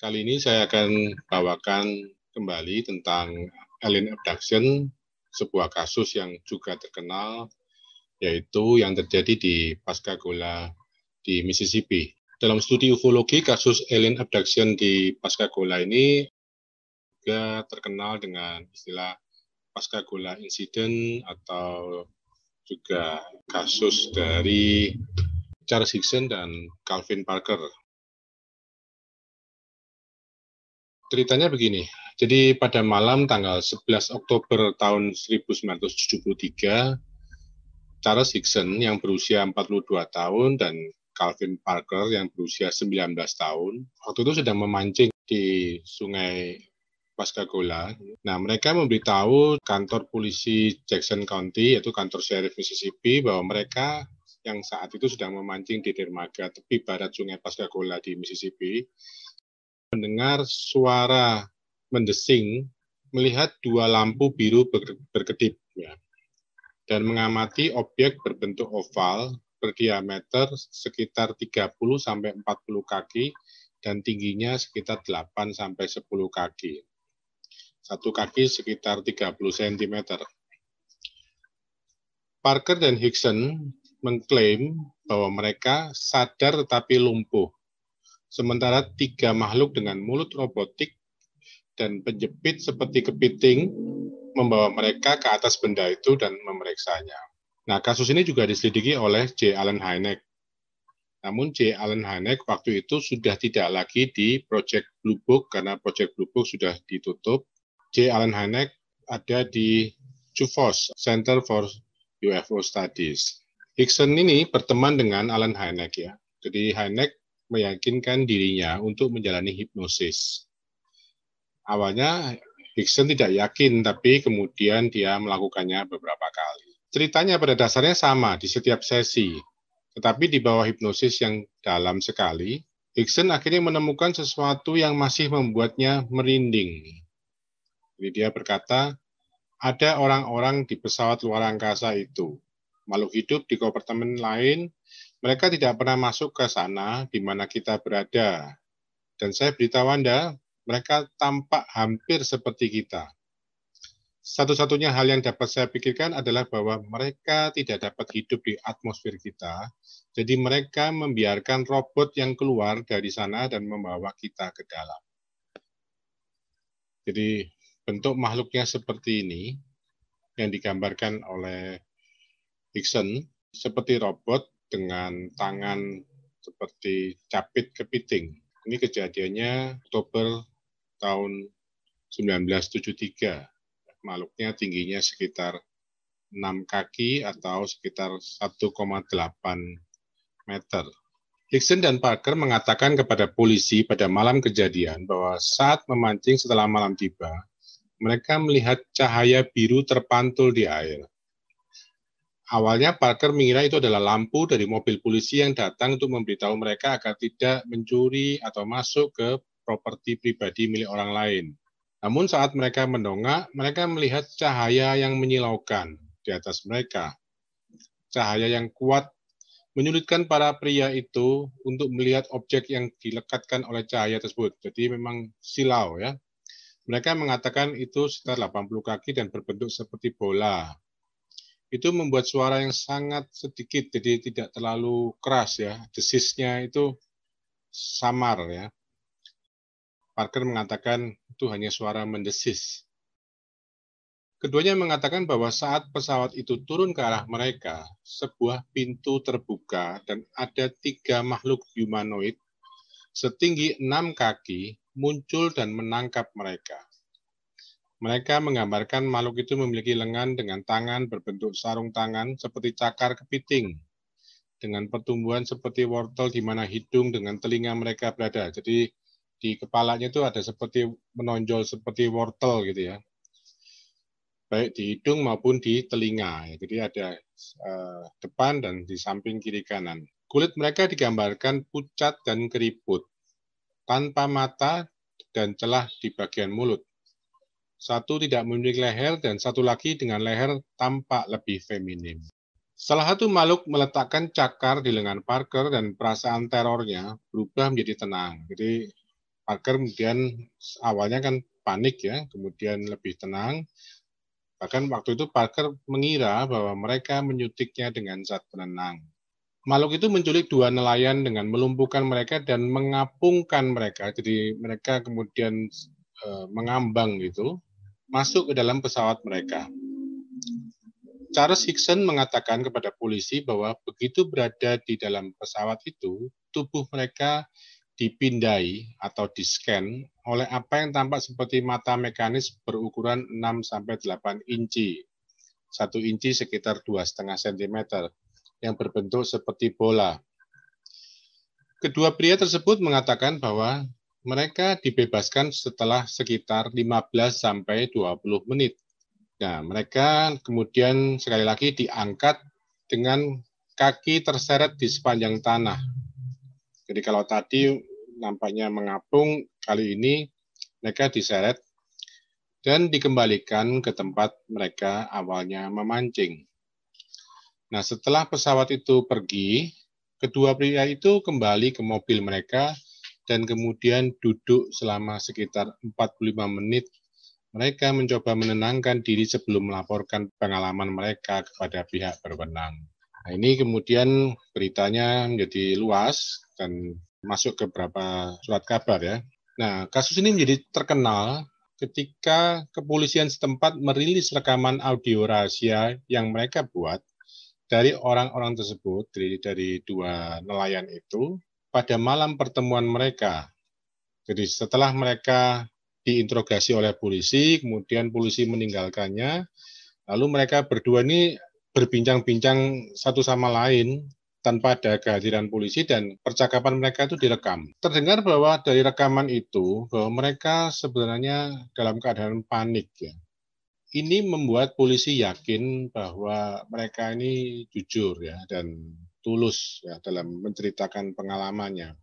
Kali ini saya akan bawakan kembali tentang alien abduction, sebuah kasus yang juga terkenal, yaitu yang terjadi di Pascagoula di Mississippi. Dalam studi ufologi, kasus alien abduction di Pascagoula ini juga terkenal dengan istilah Pascagoula Incident atau juga kasus dari Charles Hickson dan Calvin Parker. ceritanya begini. Jadi pada malam tanggal 11 Oktober tahun 1973, Charles Hickson yang berusia 42 tahun dan Calvin Parker yang berusia 19 tahun, waktu itu sedang memancing di sungai Pascagoula. Nah, mereka memberitahu kantor polisi Jackson County, yaitu kantor sheriff Mississippi, bahwa mereka yang saat itu sedang memancing di dermaga tepi barat sungai Pascagoula di Mississippi mendengar suara mendesing, melihat dua lampu biru berkedip, ya, dan mengamati objek berbentuk oval berdiameter sekitar 30 40 kaki dan tingginya sekitar 8 10 kaki. Satu kaki sekitar 30 cm. Parker dan Hickson mengklaim bahwa mereka sadar tetapi lumpuh Sementara tiga makhluk dengan mulut robotik dan penjepit seperti kepiting membawa mereka ke atas benda itu dan memeriksanya. Nah, kasus ini juga diselidiki oleh J. Allen Hynek. Namun J. Allen Hynek waktu itu sudah tidak lagi di Project Blue Book karena Project Blue Book sudah ditutup. J. Allen Hynek ada di CUFOS, Center for UFO Studies. Hickson ini berteman dengan Allen Hynek ya. Jadi Hynek meyakinkan dirinya untuk menjalani hipnosis. Awalnya Hickson tidak yakin, tapi kemudian dia melakukannya beberapa kali. Ceritanya pada dasarnya sama di setiap sesi, tetapi di bawah hipnosis yang dalam sekali, Hickson akhirnya menemukan sesuatu yang masih membuatnya merinding. Jadi dia berkata, ada orang-orang di pesawat luar angkasa itu, makhluk hidup di kompartemen lain mereka tidak pernah masuk ke sana di mana kita berada. Dan saya beritahu Anda, mereka tampak hampir seperti kita. Satu-satunya hal yang dapat saya pikirkan adalah bahwa mereka tidak dapat hidup di atmosfer kita. Jadi mereka membiarkan robot yang keluar dari sana dan membawa kita ke dalam. Jadi bentuk makhluknya seperti ini yang digambarkan oleh Dixon seperti robot dengan tangan seperti capit kepiting. Ini kejadiannya Oktober tahun 1973. Makhluknya tingginya sekitar 6 kaki atau sekitar 1,8 meter. Hickson dan Parker mengatakan kepada polisi pada malam kejadian bahwa saat memancing setelah malam tiba, mereka melihat cahaya biru terpantul di air. Awalnya Parker mengira itu adalah lampu dari mobil polisi yang datang untuk memberitahu mereka agar tidak mencuri atau masuk ke properti pribadi milik orang lain. Namun saat mereka mendongak, mereka melihat cahaya yang menyilaukan di atas mereka. Cahaya yang kuat menyulitkan para pria itu untuk melihat objek yang dilekatkan oleh cahaya tersebut. Jadi memang silau ya. Mereka mengatakan itu sekitar 80 kaki dan berbentuk seperti bola itu membuat suara yang sangat sedikit, jadi tidak terlalu keras ya. Desisnya itu samar ya. Parker mengatakan itu hanya suara mendesis. Keduanya mengatakan bahwa saat pesawat itu turun ke arah mereka, sebuah pintu terbuka dan ada tiga makhluk humanoid setinggi enam kaki muncul dan menangkap mereka. Mereka menggambarkan makhluk itu memiliki lengan dengan tangan berbentuk sarung tangan seperti cakar kepiting, dengan pertumbuhan seperti wortel di mana hidung dengan telinga mereka berada. Jadi di kepalanya itu ada seperti menonjol seperti wortel gitu ya, baik di hidung maupun di telinga. Jadi ada eh, depan dan di samping kiri kanan. Kulit mereka digambarkan pucat dan keriput, tanpa mata dan celah di bagian mulut satu tidak memiliki leher, dan satu lagi dengan leher tampak lebih feminim. Salah satu makhluk meletakkan cakar di lengan Parker dan perasaan terornya berubah menjadi tenang. Jadi Parker kemudian awalnya kan panik ya, kemudian lebih tenang. Bahkan waktu itu Parker mengira bahwa mereka menyutiknya dengan zat penenang. Makhluk itu menculik dua nelayan dengan melumpuhkan mereka dan mengapungkan mereka. Jadi mereka kemudian eh, mengambang gitu masuk ke dalam pesawat mereka. Charles Hickson mengatakan kepada polisi bahwa begitu berada di dalam pesawat itu, tubuh mereka dipindai atau di-scan oleh apa yang tampak seperti mata mekanis berukuran 6-8 inci. satu inci sekitar 2,5 cm yang berbentuk seperti bola. Kedua pria tersebut mengatakan bahwa mereka dibebaskan setelah sekitar 15 sampai 20 menit. Nah, mereka kemudian sekali lagi diangkat dengan kaki terseret di sepanjang tanah. Jadi kalau tadi nampaknya mengapung, kali ini mereka diseret dan dikembalikan ke tempat mereka awalnya memancing. Nah, setelah pesawat itu pergi, kedua pria itu kembali ke mobil mereka dan kemudian duduk selama sekitar 45 menit. Mereka mencoba menenangkan diri sebelum melaporkan pengalaman mereka kepada pihak berwenang. Nah, ini kemudian beritanya menjadi luas dan masuk ke beberapa surat kabar ya. Nah, kasus ini menjadi terkenal ketika kepolisian setempat merilis rekaman audio rahasia yang mereka buat dari orang-orang tersebut, dari, dari dua nelayan itu, pada malam pertemuan mereka. Jadi setelah mereka diinterogasi oleh polisi, kemudian polisi meninggalkannya, lalu mereka berdua ini berbincang-bincang satu sama lain tanpa ada kehadiran polisi dan percakapan mereka itu direkam. Terdengar bahwa dari rekaman itu bahwa mereka sebenarnya dalam keadaan panik ya. Ini membuat polisi yakin bahwa mereka ini jujur ya dan tulus ya, dalam menceritakan pengalamannya.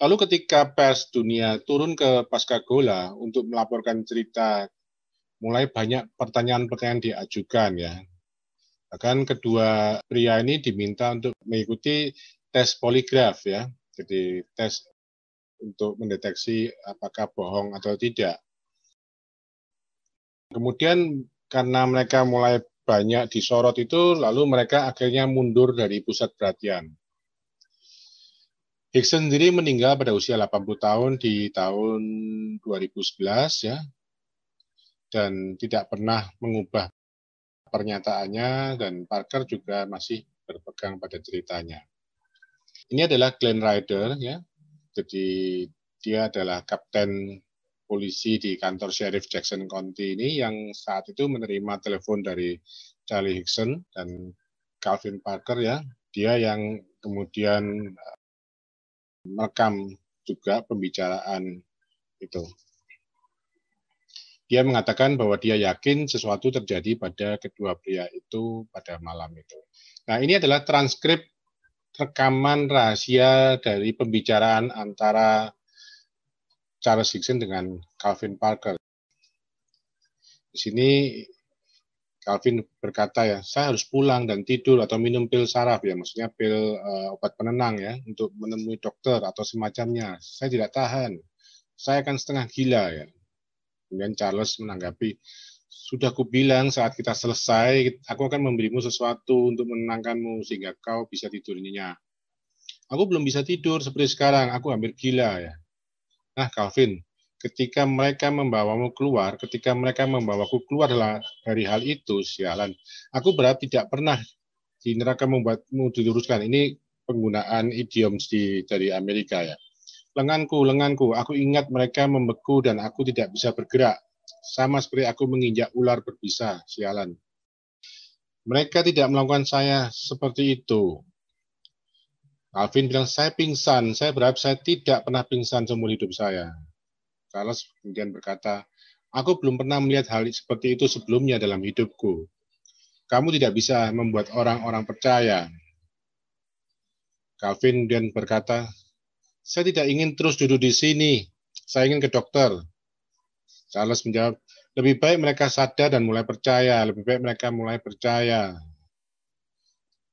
Lalu ketika pers dunia turun ke Pascagoula untuk melaporkan cerita, mulai banyak pertanyaan-pertanyaan diajukan ya. Bahkan kedua pria ini diminta untuk mengikuti tes poligraf ya. Jadi tes untuk mendeteksi apakah bohong atau tidak. Kemudian karena mereka mulai banyak disorot itu lalu mereka akhirnya mundur dari pusat perhatian. Hicks sendiri meninggal pada usia 80 tahun di tahun 2011 ya dan tidak pernah mengubah pernyataannya dan Parker juga masih berpegang pada ceritanya. Ini adalah Glenn Ryder ya. Jadi dia adalah kapten polisi di kantor Sheriff Jackson County ini yang saat itu menerima telepon dari Charlie Hickson dan Calvin Parker ya. Dia yang kemudian eh, merekam juga pembicaraan itu. Dia mengatakan bahwa dia yakin sesuatu terjadi pada kedua pria itu pada malam itu. Nah, ini adalah transkrip rekaman rahasia dari pembicaraan antara Charles Dixon dengan Calvin Parker. Di sini Calvin berkata ya, saya harus pulang dan tidur atau minum pil saraf ya, maksudnya pil uh, obat penenang ya untuk menemui dokter atau semacamnya. Saya tidak tahan. Saya akan setengah gila ya. Kemudian Charles menanggapi, sudah kubilang saat kita selesai, aku akan memberimu sesuatu untuk menenangkanmu sehingga kau bisa tidurnya. Aku belum bisa tidur seperti sekarang, aku hampir gila ya. Nah, Calvin, ketika mereka membawamu keluar, ketika mereka membawaku keluar dari hal itu, sialan. Aku berharap tidak pernah di neraka membuatmu diluruskan. Ini penggunaan idiom di, dari Amerika ya. Lenganku, lenganku, aku ingat mereka membeku dan aku tidak bisa bergerak. Sama seperti aku menginjak ular berbisa, sialan. Mereka tidak melakukan saya seperti itu. Alvin bilang, saya pingsan. Saya berharap saya tidak pernah pingsan seumur hidup saya. Charles kemudian berkata, aku belum pernah melihat hal seperti itu sebelumnya dalam hidupku. Kamu tidak bisa membuat orang-orang percaya. Calvin kemudian berkata, saya tidak ingin terus duduk di sini. Saya ingin ke dokter. Charles menjawab, lebih baik mereka sadar dan mulai percaya. Lebih baik mereka mulai percaya.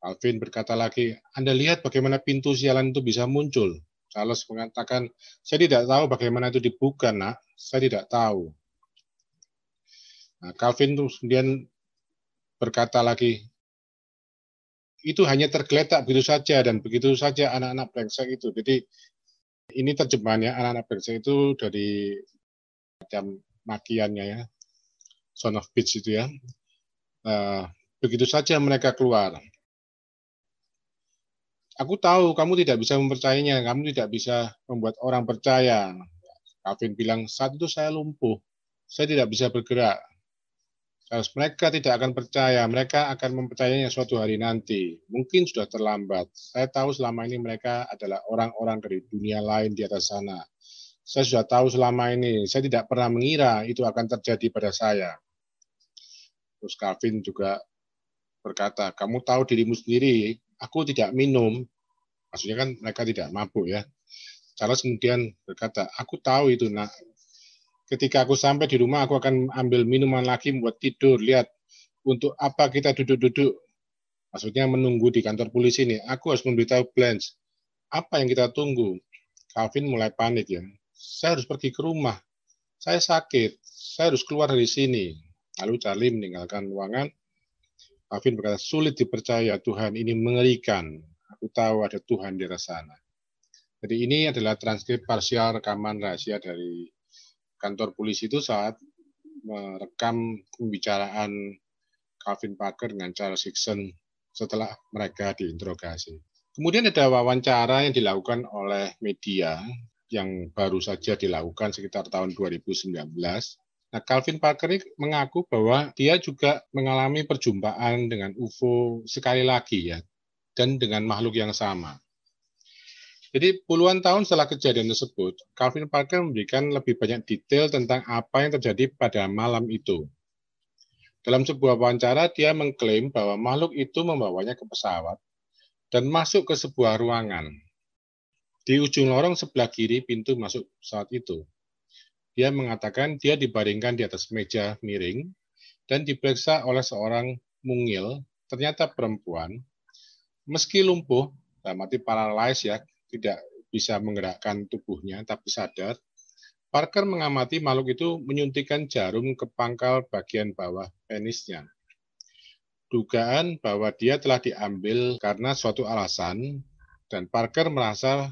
Alvin berkata lagi, Anda lihat bagaimana pintu sialan itu bisa muncul. Charles mengatakan, saya tidak tahu bagaimana itu dibuka, nak. Saya tidak tahu. Nah, Calvin kemudian berkata lagi, itu hanya tergeletak begitu saja dan begitu saja anak-anak brengsek itu. Jadi ini terjemahannya anak-anak brengsek itu dari macam makiannya ya, son of bitch itu ya. Uh, begitu saja mereka keluar. Aku tahu kamu tidak bisa mempercayainya, kamu tidak bisa membuat orang percaya. Calvin bilang, saat itu saya lumpuh, saya tidak bisa bergerak. Terus mereka tidak akan percaya, mereka akan mempercayainya suatu hari nanti. Mungkin sudah terlambat. Saya tahu selama ini mereka adalah orang-orang dari dunia lain di atas sana. Saya sudah tahu selama ini, saya tidak pernah mengira itu akan terjadi pada saya. Terus Calvin juga berkata, kamu tahu dirimu sendiri, aku tidak minum, maksudnya kan mereka tidak mabuk ya. Charles kemudian berkata, aku tahu itu nak. Ketika aku sampai di rumah, aku akan ambil minuman lagi buat tidur. Lihat, untuk apa kita duduk-duduk? Maksudnya menunggu di kantor polisi ini. Aku harus memberitahu Blanche. Apa yang kita tunggu? Calvin mulai panik ya. Saya harus pergi ke rumah. Saya sakit. Saya harus keluar dari sini. Lalu Charlie meninggalkan ruangan Afin berkata, sulit dipercaya Tuhan ini mengerikan. Aku tahu ada Tuhan di atas sana. Jadi ini adalah transkrip parsial rekaman rahasia dari kantor polisi itu saat merekam pembicaraan Calvin Parker dengan Charles Hickson setelah mereka diinterogasi. Kemudian ada wawancara yang dilakukan oleh media yang baru saja dilakukan sekitar tahun 2019 Nah, Calvin Parker mengaku bahwa dia juga mengalami perjumpaan dengan UFO sekali lagi ya, dan dengan makhluk yang sama. Jadi puluhan tahun setelah kejadian tersebut, Calvin Parker memberikan lebih banyak detail tentang apa yang terjadi pada malam itu. Dalam sebuah wawancara, dia mengklaim bahwa makhluk itu membawanya ke pesawat dan masuk ke sebuah ruangan. Di ujung lorong sebelah kiri pintu masuk pesawat itu dia mengatakan dia dibaringkan di atas meja miring dan diperiksa oleh seorang mungil, ternyata perempuan, meski lumpuh, dalam arti paralyzed ya, tidak bisa menggerakkan tubuhnya tapi sadar, Parker mengamati makhluk itu menyuntikkan jarum ke pangkal bagian bawah penisnya. Dugaan bahwa dia telah diambil karena suatu alasan dan Parker merasa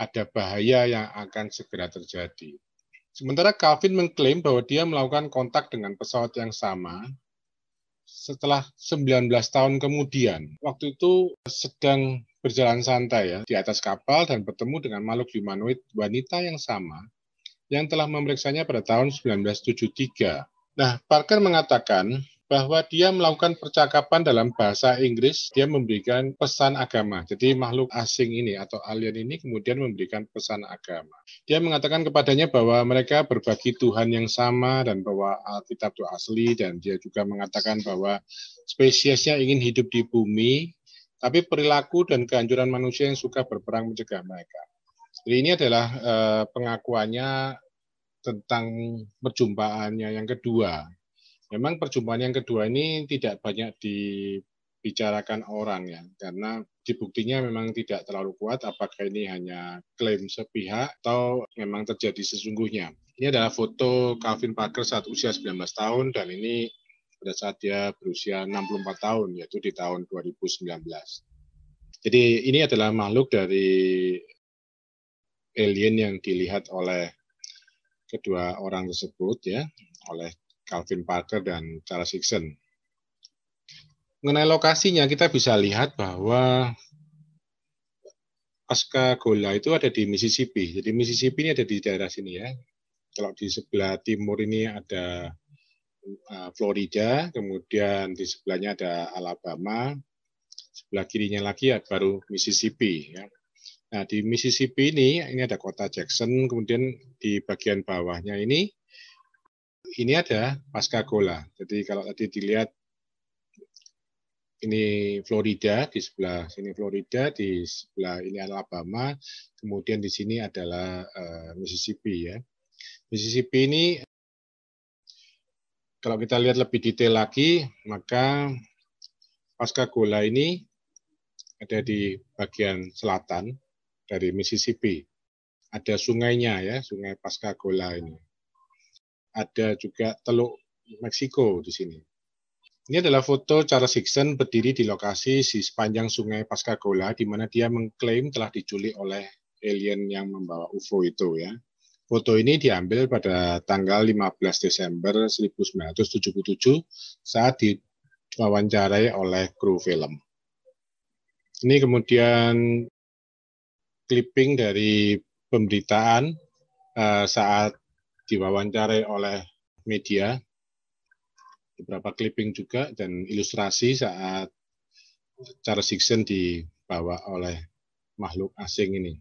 ada bahaya yang akan segera terjadi. Sementara Calvin mengklaim bahwa dia melakukan kontak dengan pesawat yang sama setelah 19 tahun kemudian. Waktu itu sedang berjalan santai ya di atas kapal dan bertemu dengan makhluk humanoid wanita yang sama yang telah memeriksanya pada tahun 1973. Nah, Parker mengatakan bahwa dia melakukan percakapan dalam bahasa Inggris, dia memberikan pesan agama. Jadi makhluk asing ini atau alien ini kemudian memberikan pesan agama. Dia mengatakan kepadanya bahwa mereka berbagi Tuhan yang sama dan bahwa Alkitab itu asli dan dia juga mengatakan bahwa spesiesnya ingin hidup di bumi, tapi perilaku dan kehancuran manusia yang suka berperang mencegah mereka. Jadi ini adalah eh, pengakuannya tentang perjumpaannya yang kedua Memang perjumpaan yang kedua ini tidak banyak dibicarakan orang ya, karena dibuktinya memang tidak terlalu kuat apakah ini hanya klaim sepihak atau memang terjadi sesungguhnya. Ini adalah foto Calvin Parker saat usia 19 tahun dan ini pada saat dia berusia 64 tahun yaitu di tahun 2019. Jadi ini adalah makhluk dari alien yang dilihat oleh kedua orang tersebut ya, oleh Calvin Parker dan Charles Hickson. Mengenai lokasinya kita bisa lihat bahwa Aska Gola itu ada di Mississippi. Jadi Mississippi ini ada di daerah sini ya. Kalau di sebelah timur ini ada uh, Florida, kemudian di sebelahnya ada Alabama, sebelah kirinya lagi ya baru Mississippi ya. Nah, di Mississippi ini, ini ada kota Jackson, kemudian di bagian bawahnya ini ini ada pasca gola. Jadi kalau tadi dilihat ini Florida di sebelah sini Florida di sebelah ini Alabama, kemudian di sini adalah eh, Mississippi ya. Mississippi ini kalau kita lihat lebih detail lagi, maka pasca gola ini ada di bagian selatan dari Mississippi. Ada sungainya ya, sungai Pascagoula ini. Ada juga Teluk Meksiko di sini. Ini adalah foto cara Hickson berdiri di lokasi di sepanjang sungai Pascagoula, di mana dia mengklaim telah diculik oleh alien yang membawa UFO itu ya. Foto ini diambil pada tanggal 15 Desember 1977 saat diwawancarai oleh kru film. Ini kemudian clipping dari pemberitaan eh, saat diwawancarai oleh media, beberapa clipping juga dan ilustrasi saat Charles Dixon dibawa oleh makhluk asing ini.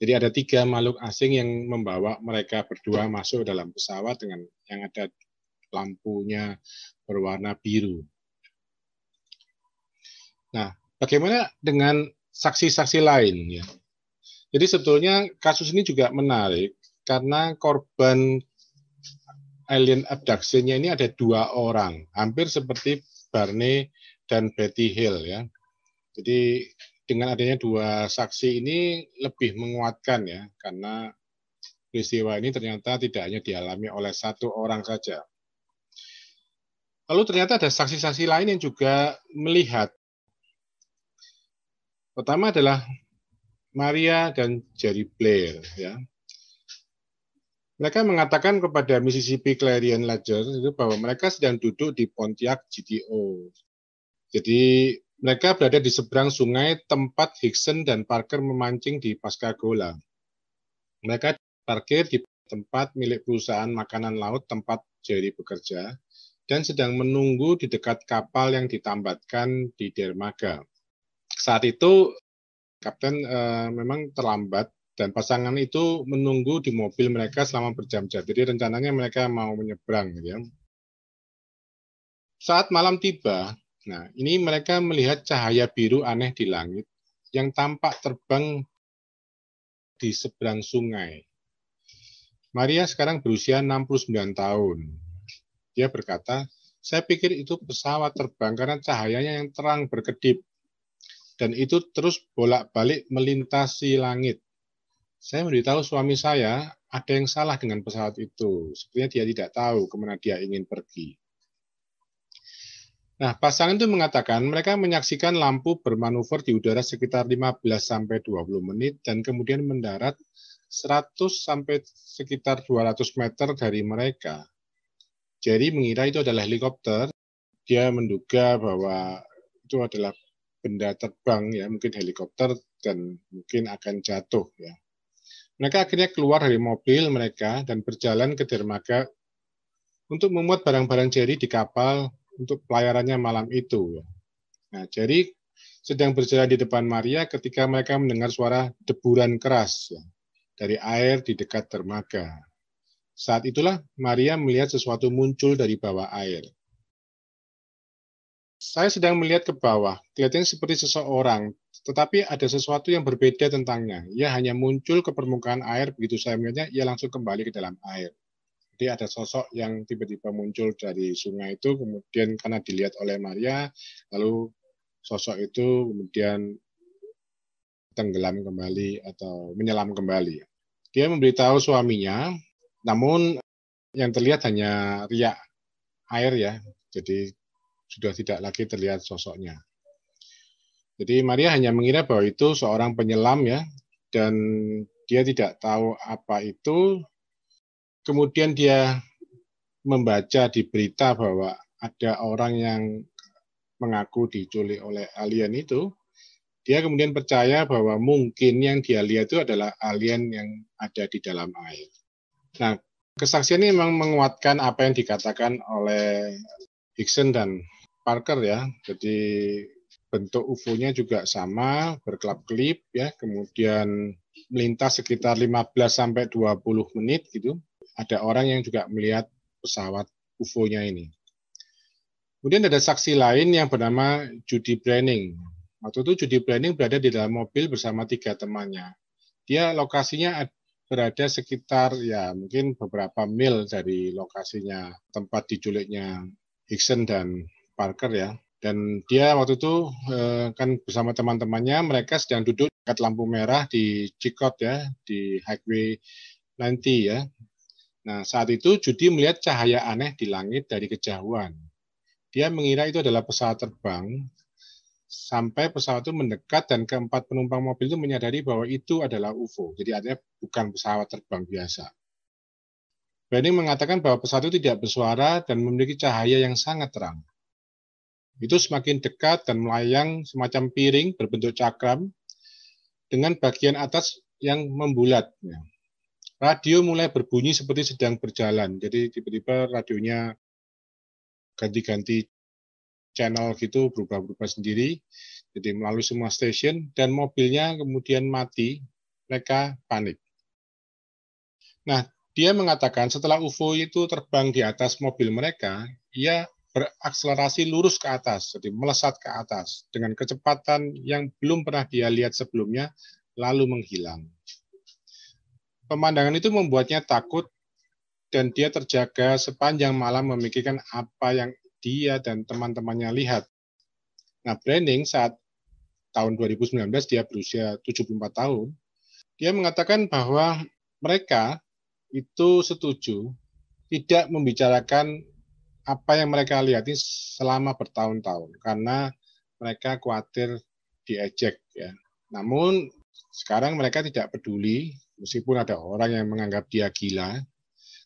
Jadi ada tiga makhluk asing yang membawa mereka berdua masuk dalam pesawat dengan yang ada lampunya berwarna biru. Nah, bagaimana dengan saksi-saksi lain ya? Jadi sebetulnya kasus ini juga menarik karena korban alien abduction-nya ini ada dua orang, hampir seperti Barney dan Betty Hill ya. Jadi dengan adanya dua saksi ini lebih menguatkan ya, karena peristiwa ini ternyata tidak hanya dialami oleh satu orang saja. Lalu ternyata ada saksi-saksi lain yang juga melihat. Pertama adalah Maria dan Jerry Blair ya mereka mengatakan kepada Mississippi Clarion Ledger itu bahwa mereka sedang duduk di Pontiac GTO. Jadi mereka berada di seberang sungai tempat Hickson dan Parker memancing di Pascagoula. Mereka parkir di tempat milik perusahaan makanan laut tempat Jerry bekerja dan sedang menunggu di dekat kapal yang ditambatkan di dermaga. Saat itu kapten uh, memang terlambat dan pasangan itu menunggu di mobil mereka selama berjam-jam. Jadi rencananya mereka mau menyeberang gitu ya. Saat malam tiba, nah ini mereka melihat cahaya biru aneh di langit yang tampak terbang di seberang sungai. Maria sekarang berusia 69 tahun. Dia berkata, saya pikir itu pesawat terbang karena cahayanya yang terang berkedip. Dan itu terus bolak-balik melintasi langit saya memberitahu suami saya ada yang salah dengan pesawat itu. Sepertinya dia tidak tahu kemana dia ingin pergi. Nah, pasangan itu mengatakan mereka menyaksikan lampu bermanuver di udara sekitar 15 sampai 20 menit dan kemudian mendarat 100 sampai sekitar 200 meter dari mereka. Jadi mengira itu adalah helikopter. Dia menduga bahwa itu adalah benda terbang ya, mungkin helikopter dan mungkin akan jatuh ya. Mereka akhirnya keluar dari mobil mereka dan berjalan ke dermaga untuk memuat barang-barang Jerry di kapal untuk pelayarannya malam itu. Nah, Jerry sedang berjalan di depan Maria ketika mereka mendengar suara deburan keras dari air di dekat dermaga. Saat itulah Maria melihat sesuatu muncul dari bawah air. Saya sedang melihat ke bawah, kelihatannya seperti seseorang, tetapi ada sesuatu yang berbeda tentangnya. Ia hanya muncul ke permukaan air, begitu saya melihatnya, ia langsung kembali ke dalam air. Jadi ada sosok yang tiba-tiba muncul dari sungai itu, kemudian karena dilihat oleh Maria, lalu sosok itu kemudian tenggelam kembali atau menyelam kembali. Dia memberitahu suaminya, namun yang terlihat hanya riak air ya, jadi sudah tidak lagi terlihat sosoknya. Jadi Maria hanya mengira bahwa itu seorang penyelam ya, dan dia tidak tahu apa itu. Kemudian dia membaca di berita bahwa ada orang yang mengaku diculik oleh alien itu. Dia kemudian percaya bahwa mungkin yang dia lihat itu adalah alien yang ada di dalam air. Nah, kesaksian ini memang menguatkan apa yang dikatakan oleh Hickson dan Parker ya. Jadi bentuk UFO-nya juga sama, berkelap-kelip ya, kemudian melintas sekitar 15 sampai 20 menit gitu. Ada orang yang juga melihat pesawat UFO-nya ini. Kemudian ada saksi lain yang bernama Judy Branning. Waktu itu Judy Branning berada di dalam mobil bersama tiga temannya. Dia lokasinya berada sekitar ya mungkin beberapa mil dari lokasinya tempat diculiknya Hickson dan Parker ya. Dan dia waktu itu eh, kan bersama teman-temannya mereka sedang duduk dekat lampu merah di Cikot ya, di Highway 90 ya. Nah, saat itu Judi melihat cahaya aneh di langit dari kejauhan. Dia mengira itu adalah pesawat terbang sampai pesawat itu mendekat dan keempat penumpang mobil itu menyadari bahwa itu adalah UFO. Jadi artinya bukan pesawat terbang biasa. Benny mengatakan bahwa pesawat itu tidak bersuara dan memiliki cahaya yang sangat terang itu semakin dekat dan melayang semacam piring berbentuk cakram dengan bagian atas yang membulat. Ya. Radio mulai berbunyi seperti sedang berjalan, jadi tiba-tiba radionya ganti-ganti channel gitu berubah-ubah sendiri, jadi melalui semua stasiun dan mobilnya kemudian mati, mereka panik. Nah, dia mengatakan setelah UFO itu terbang di atas mobil mereka, ia berakselerasi lurus ke atas, jadi melesat ke atas dengan kecepatan yang belum pernah dia lihat sebelumnya, lalu menghilang. Pemandangan itu membuatnya takut dan dia terjaga sepanjang malam memikirkan apa yang dia dan teman-temannya lihat. Nah, Branding saat tahun 2019 dia berusia 74 tahun, dia mengatakan bahwa mereka itu setuju tidak membicarakan apa yang mereka lihat ini selama bertahun-tahun karena mereka khawatir diejek ya. Namun sekarang mereka tidak peduli meskipun ada orang yang menganggap dia gila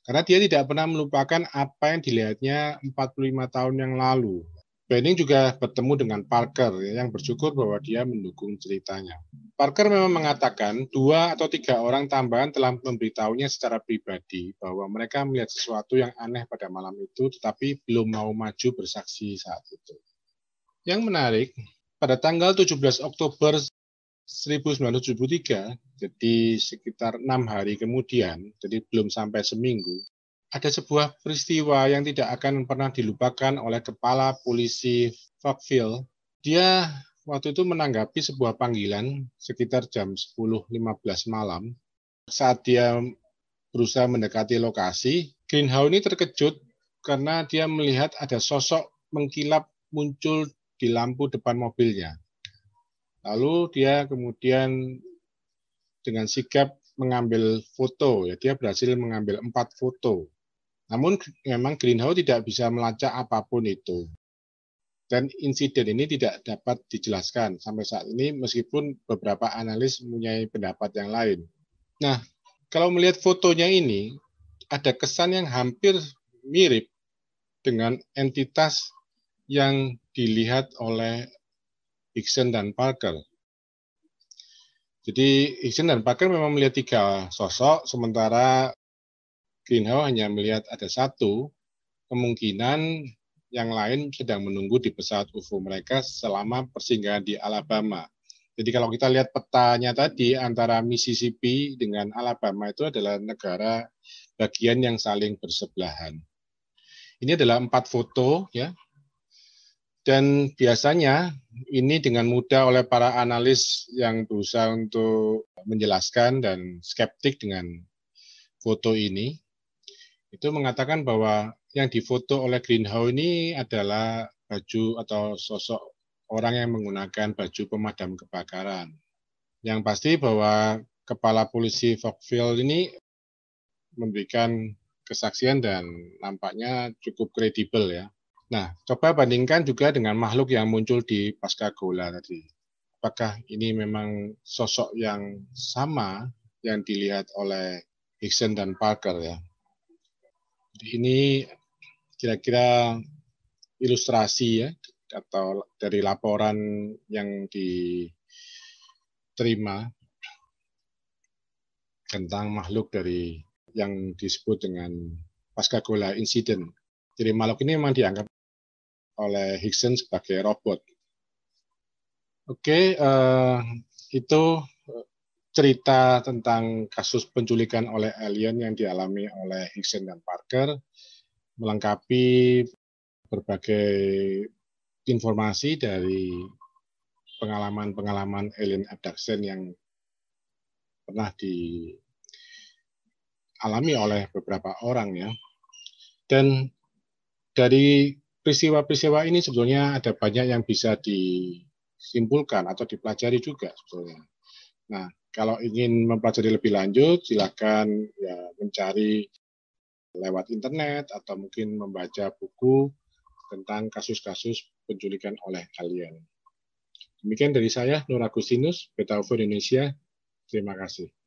karena dia tidak pernah melupakan apa yang dilihatnya 45 tahun yang lalu Benning juga bertemu dengan Parker yang bersyukur bahwa dia mendukung ceritanya. Parker memang mengatakan dua atau tiga orang tambahan telah memberitahunya secara pribadi bahwa mereka melihat sesuatu yang aneh pada malam itu tetapi belum mau maju bersaksi saat itu. Yang menarik, pada tanggal 17 Oktober 1973, jadi sekitar enam hari kemudian, jadi belum sampai seminggu, ada sebuah peristiwa yang tidak akan pernah dilupakan oleh Kepala Polisi Fockville. Dia waktu itu menanggapi sebuah panggilan sekitar jam 10.15 malam. Saat dia berusaha mendekati lokasi, Greenhow ini terkejut karena dia melihat ada sosok mengkilap muncul di lampu depan mobilnya. Lalu dia kemudian dengan sikap mengambil foto, ya dia berhasil mengambil empat foto. Namun memang greenhouse tidak bisa melacak apapun itu. Dan insiden ini tidak dapat dijelaskan sampai saat ini meskipun beberapa analis mempunyai pendapat yang lain. Nah, kalau melihat fotonya ini, ada kesan yang hampir mirip dengan entitas yang dilihat oleh Hickson dan Parker. Jadi Hickson dan Parker memang melihat tiga sosok, sementara Greenhow hanya melihat ada satu, kemungkinan yang lain sedang menunggu di pesawat UFO mereka selama persinggahan di Alabama. Jadi kalau kita lihat petanya tadi antara Mississippi dengan Alabama itu adalah negara bagian yang saling bersebelahan. Ini adalah empat foto ya. Dan biasanya ini dengan mudah oleh para analis yang berusaha untuk menjelaskan dan skeptik dengan foto ini itu mengatakan bahwa yang difoto oleh Greenhow ini adalah baju atau sosok orang yang menggunakan baju pemadam kebakaran. Yang pasti bahwa kepala polisi Fockville ini memberikan kesaksian dan nampaknya cukup kredibel ya. Nah, coba bandingkan juga dengan makhluk yang muncul di pasca gola tadi. Apakah ini memang sosok yang sama yang dilihat oleh Hickson dan Parker ya? ini kira-kira ilustrasi ya atau dari laporan yang diterima tentang makhluk dari yang disebut dengan pasca gola insiden. Jadi makhluk ini memang dianggap oleh Hixon sebagai robot. Oke, okay, uh, eh, itu cerita tentang kasus penculikan oleh alien yang dialami oleh Hickson dan Parker, melengkapi berbagai informasi dari pengalaman-pengalaman alien abduction yang pernah dialami oleh beberapa orang ya. Dan dari peristiwa-peristiwa ini sebetulnya ada banyak yang bisa disimpulkan atau dipelajari juga sebetulnya. Nah, kalau ingin mempelajari lebih lanjut, silakan ya mencari lewat internet atau mungkin membaca buku tentang kasus-kasus penculikan oleh alien. Demikian dari saya, Nur Agustinus, Betaufur Indonesia. Terima kasih.